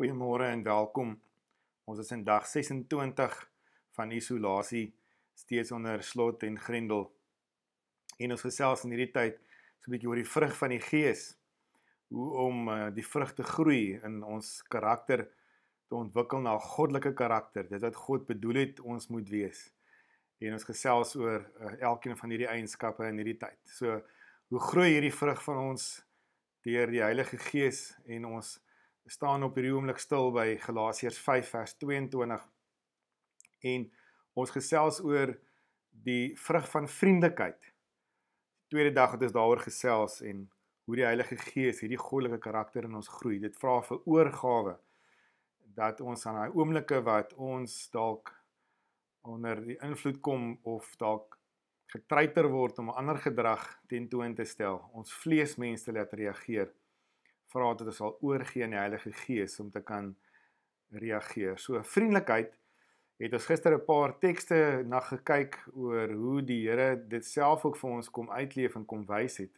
Goeiemôre en welkom. Ons is in dag 26 van isolasie steeds onder slot en grendel. En ons gesels in hierdie tyd so 'n bietjie oor die vrug van die gees, hoe om uh, die vrug te groei in ons karakter te ontwikkel na goddelike karakter, dit wat God bedoel het ons moet wees. En ons gesels oor uh, elkeen van hierdie eienskappe in hierdie tyd. So hoe groei hierdie vrug van ons deur die Heilige Gees en ons staan op hierdie oomblik stil by Galasiërs 5 vers 22 en ons gesels oor die vrug van vriendelikheid. Die tweede dag het ons daaroor gesels en hoe die Heilige Gees hierdie goddelike karakter in ons groei. Dit vra vir oorgawe dat ons aan daai oomblikke wat ons dalk onder die invloed kom of dalk getreiter word om 'n ander gedrag teen toon te stel, ons vleesmense laat reageer vra dat ons sal oorgee aan die Heilige Gees om te kan reageer. So vriendelikheid het ons gister 'n paar tekste na gekyk oor hoe die Here dit self ook vir ons kom uitleef en kom wys het.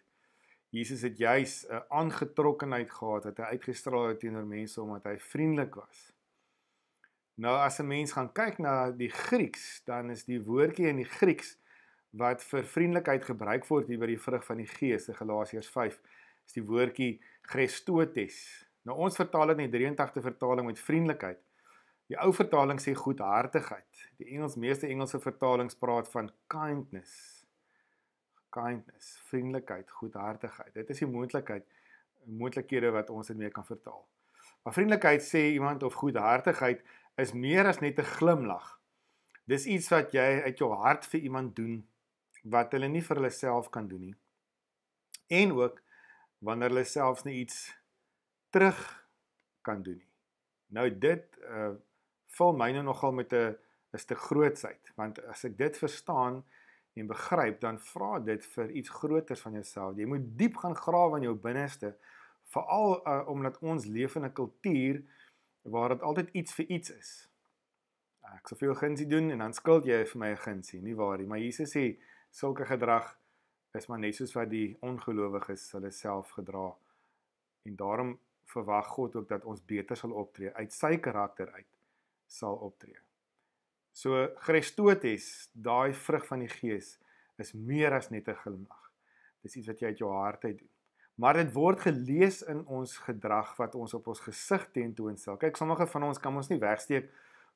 Jesus het juis 'n aangetrokkenheid gehad wat hy uitgestraal het teenoor mense omdat hy vriendelik was. Nou as 'n mens gaan kyk na die Grieks, dan is die woordjie in die Grieks wat vir vriendelikheid gebruik word hier by die vrug van die Gees, Galasiërs 5, is die woordjie Christotes. Nou ons vertaal dit in die 83ste vertaling met vriendelikheid. Die ou vertaling sê goedhartigheid. Die Engels meeste Engelse vertalings praat van kindness. Kindness, vriendelikheid, goedhartigheid. Dit is die moontlikheid moontlikhede wat ons dit mee kan vertaal. Maar vriendelikheid sê iemand of goedhartigheid is meer as net 'n glimlag. Dis iets wat jy uit jou hart vir iemand doen wat hulle nie vir hulle self kan doen nie. En ook wanneer hulle selfs nie iets terug kan doen nie. Nou dit uh vul my nou nogal met 'n 'n stuk grootsheid, want as ek dit verstaan en begryp, dan vra dit vir iets groters van jouself. Jy moet diep gaan grawe in jou binneste, veral uh, omdat ons leef in 'n kultuur waar dit altyd iets vir iets is. Ek sou veel gunsie doen en dan skuld jy vir my 'n gunsie, nie waar nie? Maar Jesus sê sulke gedrag is maar net soos wat die ongelowiges hulle self gedra. En daarom verwag God ook dat ons beter sal optree uit sy karakter uit sal optree. So Christus, daai vrug van die Gees is meer as net 'n glimlag. Dis iets wat jy uit jou hart uit doen. Maar dit word gelees in ons gedrag wat ons op ons gesig teentoon sal. Kyk, sommige van ons kan ons nie wegsteek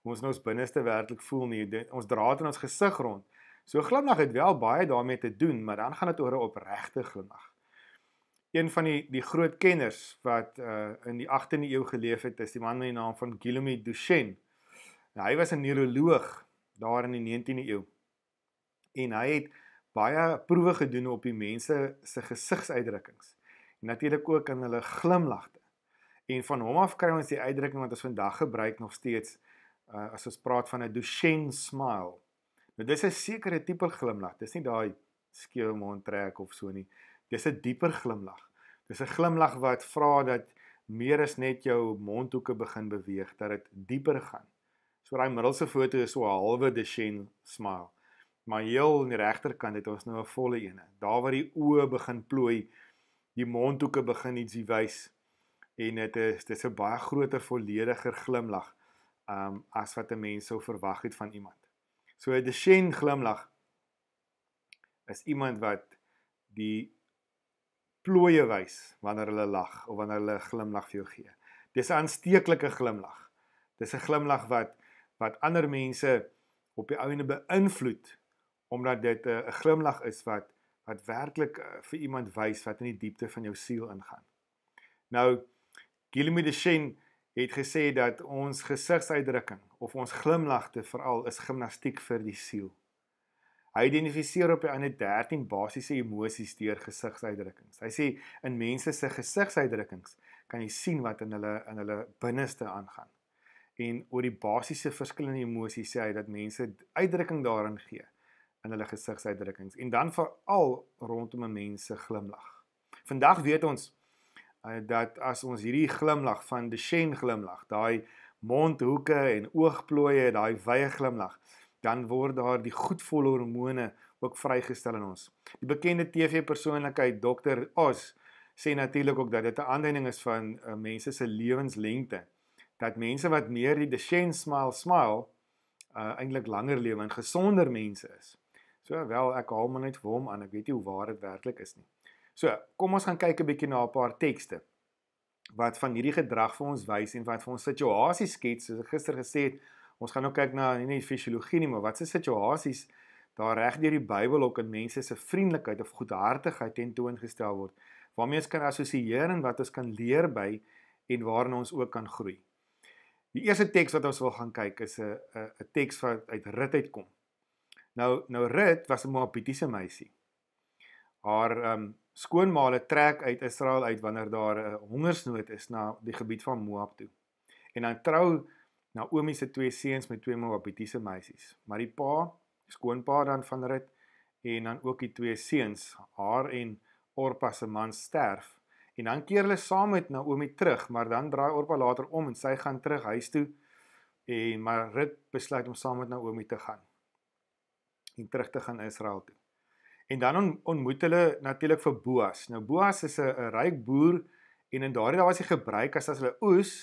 hoe ons nou ons binneste werklik voel nie. Ons dra dit in ons gesig rond. So glimlag het wel baie daarmee te doen, maar dan gaan dit oor 'n opregte glimlag. Een van die die groot kenners wat uh in die 18de eeu geleef het, is die man met die naam van Guillaume Duchenne. Nou, hy was 'n neuroloog daar in die 19de eeu. En hy het baie proewe gedoen op die mense se gesigsuitdrukkings. Natuurlik ook aan hulle glimlagte. En van hom af kry ons die uitdrukking wat ons vandag gebruik nog steeds uh as ons praat van 'n Duchenne smile. Nou dis 'n sekere tipe glimlag. Dis nie daai skewe mond trek of so nie. Dis 'n dieper glimlag. Dis 'n glimlag wat vra dat meer as net jou mondhoeke begin beweeg, dat dit dieper gaan. So daai middelse foto is so 'n halwe Duchenne smile. Maar heel aan die regterkant het ons nou 'n volle een. Daar waar die oë begin plooi, die mondhoeke begin ietsie wys en dit is dis 'n baie groter, vollediger glimlag um as wat 'n mens sou verwag het van iemand. So 'n Duchenne glimlag is iemand wat die plooie wys wanneer hulle lag of wanneer hulle 'n glimlag vir jou gee. Dis 'n aansteeklike glimlag. Dis 'n glimlag wat wat ander mense op die ouene beïnvloed omdat dit 'n uh, glimlag is wat wat werklik uh, vir iemand wys wat in die diepte van jou siel ingaan. Nou Guillaume de Chen het gesê dat ons gesigsuitdrukking of ons glimlagte veral is gimnastiek vir die siel. Hy identifiseer op die ander 13 basiese emosies deur gesigsuitdrukkings. Hy sê in mense se gesigsuitdrukkings kan jy sien wat in hulle in hulle binneste aangaan. En oor die basiese verskillende emosies sê hy dat mense uitdrukking daarin gee in hulle gesigsuitdrukkings en dan veral rondom 'n mens se glimlag. Vandag weet ons dat as ons hierdie glimlag van Duchenne glimlag, daai mondhoeke en oogplooie, daai wye glimlag, dan word daar die goedvolle hormone ook vrygestel in ons. Die bekende TV-persoonlikheid Dr. Oz sê natuurlik ook dat dit 'n aanduiding is van uh, mense se lewenslengte. Dat mense wat meer die Duchenne smile smile, uh, eintlik langer lewe en gesonder mense is. So wel, ek haal my net vir hom aan, ek weet nie hoe waar dit werklik is nie. So, kom ons gaan kyk 'n bietjie na 'n paar tekste wat van hierdie gedrag vir ons wys en wat vir ons situasies skets. Soos ek gister gesê het, ons gaan nou kyk na nie net fisiologie nie, maar wat se situasies daar regdeur die Bybel ook in mense se vriendelikheid of goedhartigheid tentoongestel word, waarmee ons kan assosieer en wat ons kan leer by en waarna ons ook kan groei. Die eerste teks wat ons wil gaan kyk is 'n 'n teks wat uit Rut uitkom. Nou nou Rut was 'n Moabitiese meisie. Haar ehm um, skoonmale trek uit Israel uit wanneer daar 'n eh, hongersnood is na die gebied van Moab toe. En dan trou Naomi se twee seuns met twee Moabitiese meisies. Maar die pa, skoonpa dan van Rut en dan ook die twee seuns, haar en Orpa se man sterf. En dan keer hulle saam met Naomi terug, maar dan draai Orpa later om en sy gaan terug huis toe. En maar Rut besluit om saam met Naomi te gaan. En terug te gaan Israel toe. En dan ontmoet hulle natuurlik vir Boas. Nou Boas is 'n ryk boer en in daardie daar was die gebruik as as hulle oes,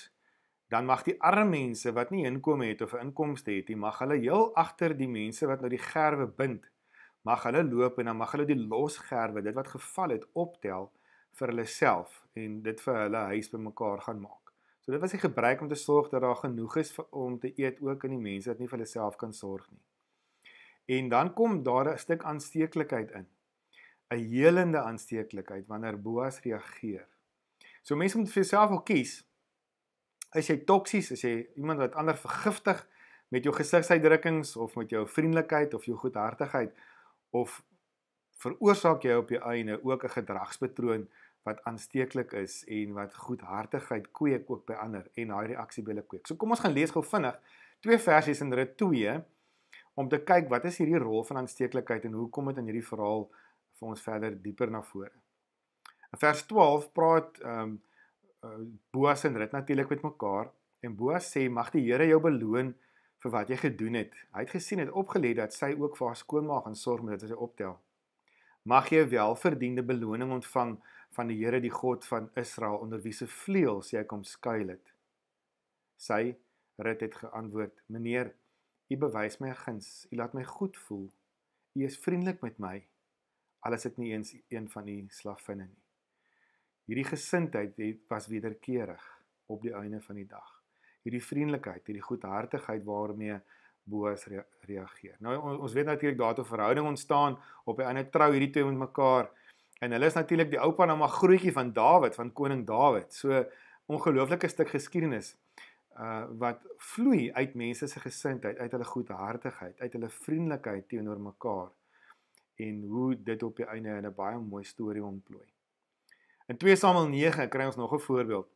dan mag die arme mense wat nie inkomste het of 'n inkomste het nie, mag hulle heel agter die mense wat nou die gerwe bind, mag hulle loop en dan mag hulle die los gerwe, dit wat geval het, optel vir hulle self en dit vir hulle huis bymekaar gaan maak. So dit was die gebruik om te sorg dat daar genoeg is vir om te eet ook aan die mense wat nie vir hulle self kan sorg nie. En dan kom daar 'n stuk aansteeklikheid in. 'n Helende aansteeklikheid wanneer Boas reageer. So mense moet vir jouself wil kies. As jy toksies is, as jy iemand wat ander vergiftig met jou gesigsuitdrukkings of met jou vriendelikheid of jou goedhartigheid of veroorsaak jy op jou eie ook 'n gedragspatroon wat aansteeklik is en wat goedhartigheid kweek ook by ander en daai reaksie by hulle kweek. So kom ons gaan lees gou vinnig twee versies in Rit 2 om te kyk wat is hierdie rol van aansteeklikheid en hoekom het in hierdie verhaal vir ons verder dieper na vore. In vers 12 praat ehm um, Boas en Rut natuurlik met mekaar en Boas sê mag die Here jou beloon vir wat jy gedoen het. Hy het gesien het opgelet dat sy ook vir haar skoonmaag en sorg moet dat sy optel. Mag jy wel verdiende beloning ontvang van die Here die God van Israel onder wie se vleuels jy kom skuil het. Sy Rut het geantwoord: "Meneer, U bewys my guns. U laat my goed voel. U is vriendelik met my. Al is dit nie eens een van u slaafvinne nie. Hierdie gesindheid het was wederkerig op die einde van die dag. Hierdie vriendelikheid, hierdie goedhartigheid waarmee Boas re reageer. Nou ons weet natuurlik daar toe verhouding ontstaan op die einde trou hierdie twee met mekaar en hulle is natuurlik die oupa na nou maar grootjie van Dawid, van koning Dawid. So ongelooflike stuk geskiedenis uh wat vloei uit mense se gesindheid, uit hulle goedhartigheid, uit hulle vriendelikheid teenoor mekaar en hoe dit op die einde 'n baie mooi storie ontplooi. In 2 Samuel 9 kry ons nog 'n voorbeeld.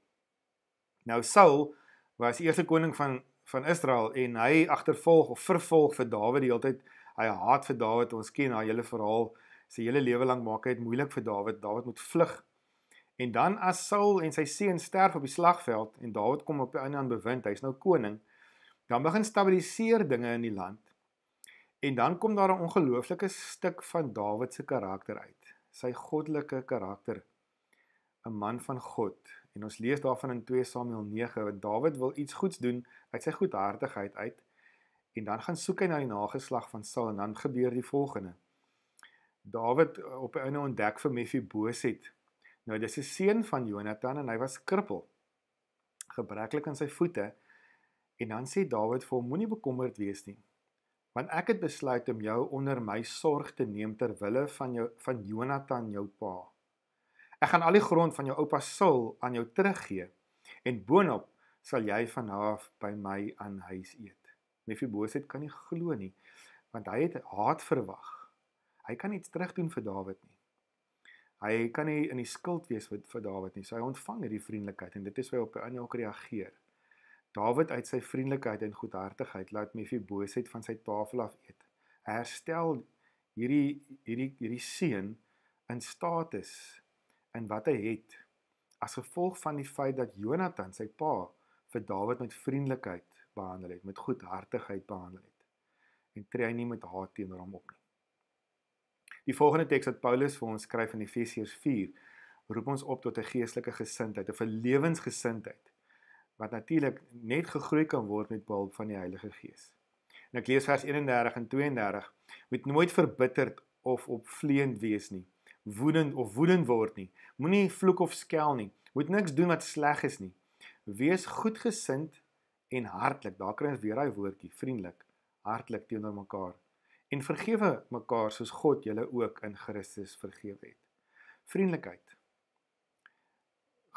Nou Saul was eerste koning van van Israel en hy agtervolg of vervolg vir Dawid die hele tyd. Hy haat vir Dawid. Ons ken haar hele verhaal. Sy hele lewe lank maak hy dit moeilik vir Dawid. Dawid moet vlug En dan as Saul en sy seun sterf op die slagveld en Dawid kom op die einde aan bewind, hy's nou koning, dan begin stabiliseer dinge in die land. En dan kom daar 'n ongelooflike stuk van Dawid se karakter uit, sy goddelike karakter. 'n Man van God. En ons lees daarvan in 2 Samuel 9 dat Dawid wil iets goeds doen uit sy goedhartigheid uit. En dan gaan soek hy na die nageslag van Saul en dan gebeur die volgende. Dawid eh, op 'n einde ontdek vir Mefiboset Nou dis 'n seun van Jonatan en hy was krippel. Gebreklik aan sy voete. En dan sê Dawid vir hom: Moenie bekommerd wees nie. Want ek het besluit om jou onder my sorg te neem ter wille van jou van Jonatan jou pa. Ek gaan al die grond van jou oupa Saul aan jou teruggee en boonop sal jy vanaf by my aan huis eet. Mefiboset kan nie glo nie want hy het haat verwag. Hy kan niks terug doen vir Dawid nie. Hy kan nie in die skuld wees vir, vir Dawid nie. So hy ontvang hierdie vriendelikheid en dit is hoe op 'n ander ook reageer. Dawid uit sy vriendelikheid en goedhartigheid laat Mefiboset van sy tafel af eet. Herstel hierdie hierdie hierdie seun in status in wat hy het as gevolg van die feit dat Jonathan sy pa vir Dawid met vriendelikheid behandel het, met goedhartigheid behandel het. En tree hy nie met haat teenoor hom op nie. Die volgende teks wat Paulus vir ons skryf in Efesiërs 4 roep ons op tot 'n geestelike gesindheid, 'n verlewensgesindheid wat natuurlik net gegroei kan word met behulp van die Heilige Gees. En ek lees vers 31 en 32: Moet nooit verbitterd of opvleend wees nie, woedend of woedend word nie. Moenie vloek of skel nie. Moet niks doen wat sleg is nie. Wees goedgesind en hartlik. Daar kry ons weer daai woordjie, vriendelik, hartlik teenoor mekaar en vergewe mekaar soos God julle ook in Christus vergewe het. Vriendelikheid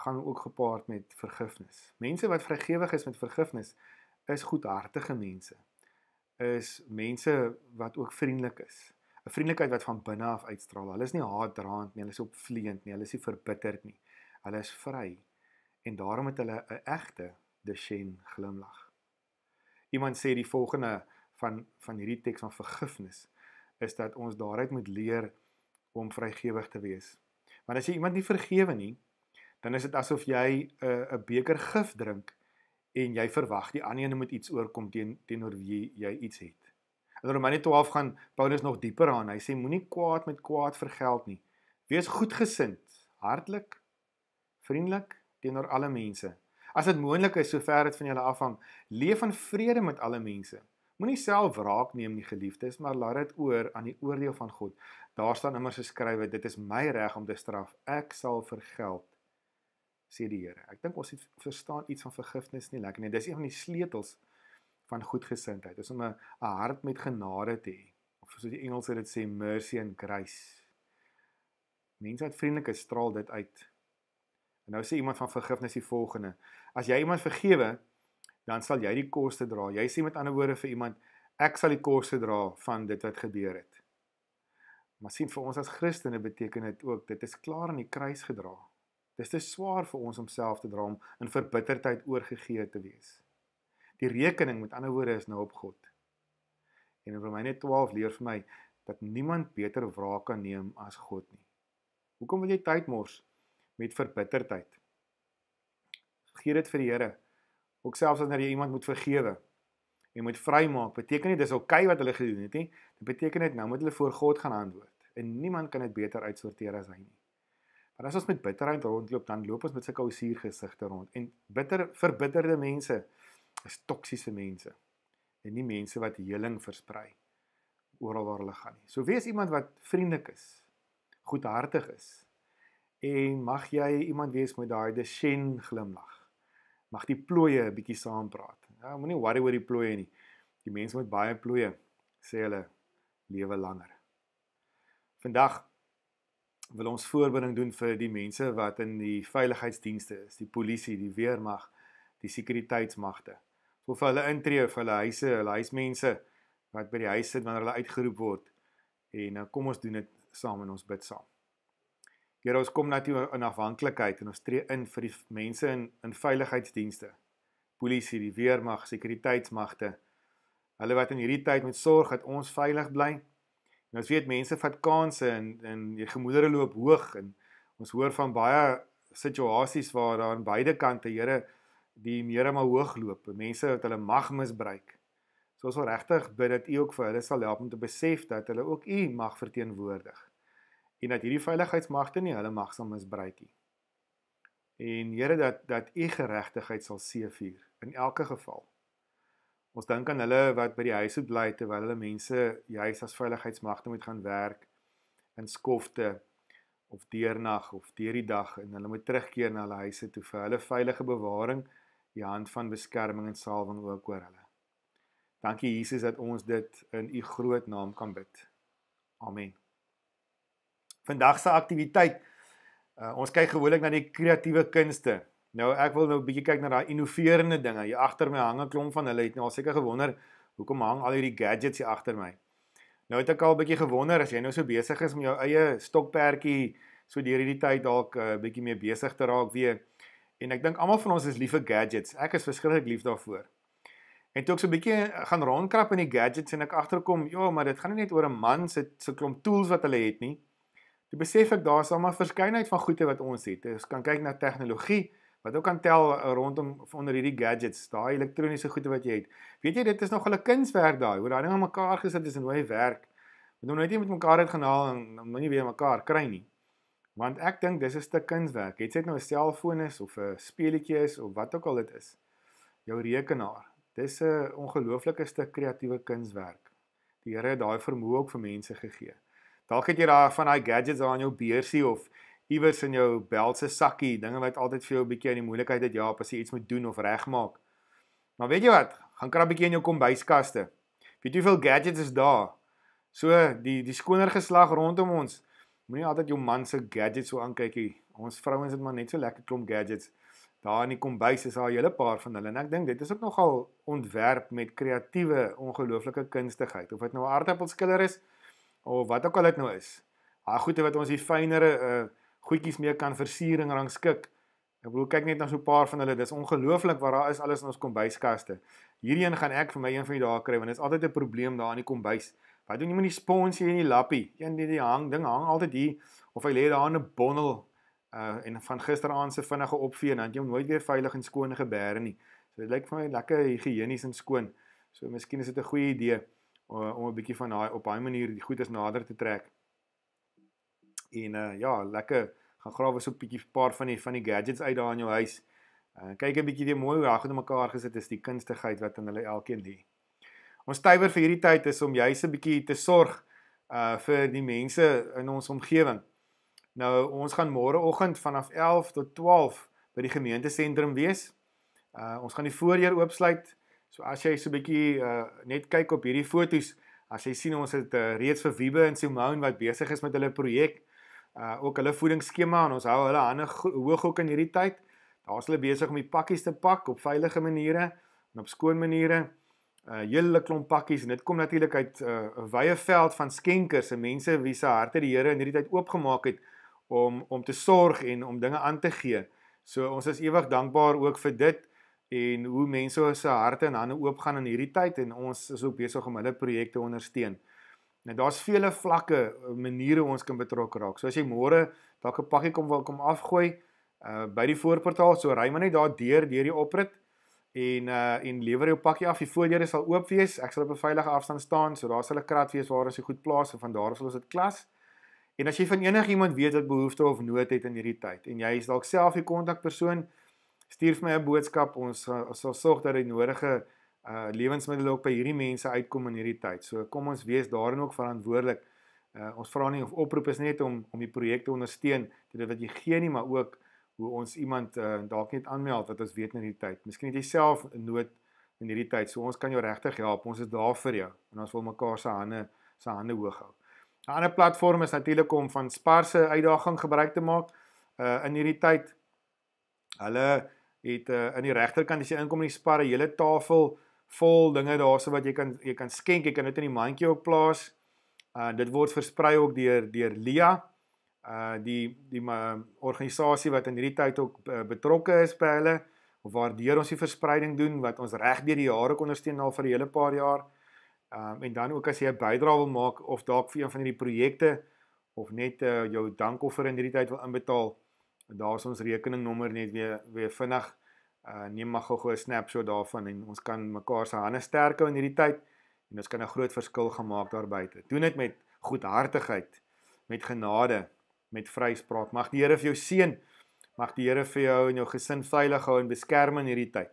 gaan ook gepaard met vergifnis. Mense wat vrygewig is met vergifnis is goedhartige mense. Is mense wat ook vriendelik is. 'n Vriendelikheid wat van binne af uitstraal. Hulle is nie haatdraand nie, hulle is opvleend nie, hulle is nie verbitterd nie. Hulle is vry en daarom het hulle 'n egte Duchenne glimlag. Iemand sê die volgende van van hierdie teks van vergifnis is dat ons daaruit moet leer om vrygewig te wees. Want as jy iemand nie vergewe nie, dan is dit asof jy 'n uh, eh, 'n beker gif drink en jy verwag die ander een moet iets oorkom teen teenoor wie jy iets het. In Romeine 12 gaan Paulus nog dieper aan. Hy sê moenie kwaad met kwaad vergeld nie. Wees goedgesind, hartlik, vriendelik teenoor alle mense. As dit moontlik is, sover dit van julle afhang, leef in vrede met alle mense. Moenie self wraak neem nie, geliefdes, maar laat dit oor aan die oordeel van God. Daar staan immers geskrywe, dit is my reg om te straf. Ek sal vergeld, sê die Here. Ek dink ons het verstaan iets van vergifnis nie lekker nie. Dis een van die sleutels van goedgesindheid. Dis om 'n 'n hart met genade te hê. Of soos die Engels dit sê, mercy and grace. Mense wat vriendelik is, straal dit uit. En nou sê iemand van vergifnis die volgende: As jy iemand vergewe, dan sal jy die koste dra. Jy sê met ander woorde vir iemand, ek sal die koste dra van dit wat gebeur het. Maar sien vir ons as Christene beteken dit ook dit is klaar aan die kruis gedra. Dis te swaar vir ons om self te dra om in verbitterheid oorgegee te wees. Die rekening met ander woorde is nou op God. En in Romeine 12 leer vir my dat niemand beter wraak kan neem as God nie. Hoekom wil jy tyd mors met verbitterheid? Gee dit vir die Here ook selfs as nou jy iemand moet vergewe en moet vrymaak beteken nie dis okay wat hulle gedoen het nie dit beteken net nou moet hulle voor God gaan antwoord en niemand kan dit beter uitsorteer as hy nie want as ons met bitterheid rondloop dan loop ons met sulke oosuur gesigte rond en bitter verbitterde mense is toksiese mense en nie mense wat heling versprei oral waar hulle gaan nie so wees iemand wat vriendelik is goedhartig is en mag jy iemand wees met daai desen glimlag mag die ploeie 'n bietjie saam praat. Ja, moenie worry oor die ploeie nie. Die mense met baie ploeie sê hulle lewe langer. Vandag wil ons voorbereiding doen vir die mense wat in die veiligheidsdienste is, die polisie, die weermag, die sekuriteitsmagte. Hoe vir hulle intree vir hulle huise, hulle huismense wat by die huis sit wanneer hulle uitgeroep word. En nou kom ons doen dit saam en ons bid saam. Here ons kom net in afhanklikheid en ons tree in vir die mense in in veiligheidsdienste. Polisie, die weermag, sekuriteitsmagte. Hulle wat in hierdie tyd moet sorg dat ons veilig bly. En ons weet mense vat kansse en en die gemoedere loop hoog en ons hoor van baie situasies waar daar aan beide kante Here die mure maar hoog loop, mense wat hulle mag misbruik. So ons wil regtig bid dat U ook vir hulle sal help om te besef dat hulle ook U mag verteenwoordig en dat hierdie veiligheidsmagte nie hulle mag sal misbruik nie. En Here dat dat u geregtigheid sal seëvier in elke geval. Ons dink aan hulle wat by die huise bly terwyl hulle mense juis as veiligheidsmagte moet gaan werk in skofte of deernag of deurdie dag en hulle moet terugkeer na hulle huise toe vir hulle veilige bewaring, die hand van beskerming en salwing ook oor hulle. Dankie Jesus dat ons dit in u groot naam kan bid. Amen vandag se aktiwiteit. Uh, ons kyk gewoonlik na die kreatiewe kunste. Nou ek wil nou 'n bietjie kyk na daai innoveerende dinge. Hier agter my hang 'n klomp van hulle. Ek het nou seker gewonder hoekom hang al hierdie gadgets hier agter my. Nou het ek al 'n bietjie gewonder as jy nou so besig is om jou eie stokperdjie so deur hierdie tyd dalk 'n uh, bietjie meer besig te raak weer. En ek dink almal van ons is lief vir gadgets. Ek is verskriklik lief daarvoor. En toe ek so 'n bietjie uh, gaan rondkrap in die gadgets en ek agterkom, ja, maar dit gaan nie net oor 'n man se so, se so klomp tools wat hulle het nie. Toe besef ek daar is almal verskeidenheid van goede wat ons het. Ons kan kyk na tegnologie wat ook kan tel eh, rondom onder hierdie gadgets, daai elektroniese goede wat jy het. Weet jy dit is nog 'n kunswerk daai, hoe daai ding aan mekaar gesit is en hoe hy werk. Moet hom nooit net met mekaar uit gaan haal en moenie weer mekaar kry nie. Want ek dink dis 'n stuk kunswerk. Het jy nou 'n selfoon is of 'n speletjie is of wat ook al dit is. Jou rekenaar. Dis 'n ongelooflike stuk kreatiewe kunswerk. Die Here het daai vermoë ook vir mense gegee. Dalk het jy daar van daai gadgets aan jou beursie of iewers in jou belse sakkie, dinge wat altyd vir jou 'n bietjie in die moeilikheid het ja, as jy iets moet doen of regmaak. Maar weet jy wat? Gaan kraap 'n bietjie in jou kombuiskaste. Weet jy hoeveel gadgets is daar? So die die skoner geslag rondom ons. Moenie altyd jou man se gadgets so aankyk nie. Ons vrouens het maar net so lekker klomp gadgets. Daar in die kombuis is daar 'n hele paar van hulle en ek dink dit is ook nogal ontwerp met kreatiewe ongelooflike kunstigheid. Of dit nou 'n aardappelskiller is, of wat ook al dit nou is. Daai goede wat ons hier fynere uh goedjies mee kan versiering rangskik. Ek wil kyk net na so 'n paar van hulle. Dis ongelooflik wat daar is alles in ons kombuiskaste. Hierdie gaan ek vir my een van die dae kry want dit is altyd 'n probleem daar in die kombuis. Wat doen jy met die sponsie en die lappie? Een die, die hang ding hang altyd hier of hy lê daar in 'n bondel uh en van gisteraand se vinnige opvee en dan jy hom nooit weer veilig en skoon gebeere nie. So dit lyk vir my lekker higienies en skoon. So miskien is dit 'n goeie idee. Eh, om 'n bietjie van daai op daai manier die goedes nader te trek. En uh ja, lekker gaan grawe so 'n bietjie 'n paar van die van die gadgets uit daar in jou huis. Uh kyk 'n bietjie weer mooi hoe reg het mekaar gesit is die kunstigheid wat aan hulle elkeen lê. Ons stywer vir hierdie tyd is om juis 'n bietjie te sorg uh vir die mense in ons omgewing. Nou ons gaan môre oggend vanaf 11 tot 12 by die gemeentesentrum wees. Uh ons gaan die voorjaar oopsluit. So as jy so 'n bietjie uh, net kyk op hierdie fotos, as jy sien ons het uh, reeds vir Wiebe en Simone wat besig is met hulle projek, uh ook hulle voedingsskema en ons hou hulle hande hoog ook in hierdie tyd. Daar's hulle besig om die pakkies te pak op veilige maniere en op skoon maniere. Uh hele klomp pakkies en dit kom natuurlik uit uh, 'n uh, wye veld van skenkers en mense wie se harte die Here in hierdie tyd oopgemaak het om om te sorg en om dinge aan te gee. So ons is ewig dankbaar ook vir dit en hoe mense se harte en hande oop gaan in hierdie tyd en ons is ook besig om hulle projekte ondersteun. Nou daar's vele vlakke eh, maniere ons kan betrokke raak. So as jy môre dalk 'n pakkie kom wil kom afgooi uh by die voorportaal, so ry maar net daar deur deur die oprit en uh en lewer jou pakkie af. Die voordeure sal oop wees. Ek sal op 'n veilige afstand staan, so daar sal 'n krat wees waar ons dit goed plaas en van daar af sal ons dit klas. En as jy van enigiemand weet wat behoefte of nood het in hierdie tyd en jy is dalk self die kontakpersoon, stuur vir my 'n boodskap. Ons eh, sal sorg dat die nodige uh eh, lewensmiddels op by hierdie mense uitkom in hierdie tyd. So kom ons wees daarin ook verantwoordelik. Uh ons vra nie of oproep is net om om die projek te ondersteun, dit wat jy gee nie, maar ook hoe ons iemand uh dalk net aanmeld wat ons weet in hierdie tyd. Miskien het jy self 'n nood in hierdie tyd. So ons kan jou regtig help. Ons is daar vir jou en ons wil mekaar se hande se hande hoog hou. 'n Ander platform is natuurlik om van Sparse uitdaging gebruik te maak uh in hierdie tyd. Hulle het uh, eh, in die regterkant as jy inkom in die spar 'n hele tafel vol dinge daarso wat jy kan jy kan skenk, jy kan dit in die mandjie ook plaas. Uh dit word versprei ook deur deur Lia uh die die uh, organisasie wat in hierdie tyd ook uh, betrokke is by hulle of waardeur ons die verspreiding doen wat ons reg deur die jare ondersteun al vir 'n hele paar jaar. Um en dan ook as jy 'n bydrae wil maak of dalk vir een van hierdie projekte of net uh, jou dankoffer in hierdie tyd wil inbetaal daar is ons rekeningnommer net weer weer vinnig uh, neem maar gou-gou 'n snapshot daarvan en ons kan mekaar se hande sterkhou in hierdie tyd en ons kan 'n groot verskil gemaak daar buite. Doen dit met goedhartigheid, met genade, met vryspraak. Mag die Here vir jou seën. Mag die Here vir jou en jou gesin veilig hou en beskerm in hierdie tyd.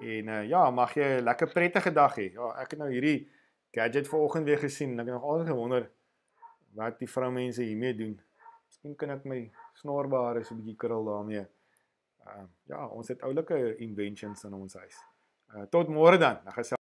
En uh, ja, mag jy 'n lekker prettige dag hê. Ja, ek het nou hierdie gadget vanoggend weer gesien en ek het nog altyd gewonder wat die vroumense hiermee doen. Miskien kan ek my snorbare so 'n bietjie krul daarmee. Uh, ja, ons het oulike inventions in ons huis. Uh, tot môre dan. Nagsaam.